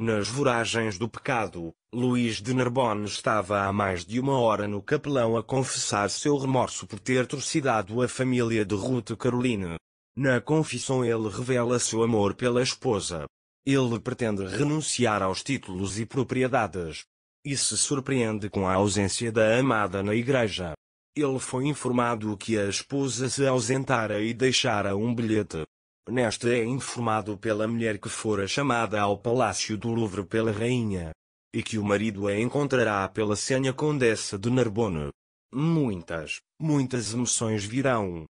Nas voragens do pecado, Luís de Narbonne estava há mais de uma hora no capelão a confessar seu remorso por ter torcidado a família de Ruth Caroline. Na confissão ele revela seu amor pela esposa. Ele pretende renunciar aos títulos e propriedades. E se surpreende com a ausência da amada na igreja. Ele foi informado que a esposa se ausentara e deixara um bilhete. Nesta é informado pela mulher que fora chamada ao Palácio do Louvre pela rainha. E que o marido a encontrará pela Senha Condessa de Narbonne. Muitas, muitas emoções virão,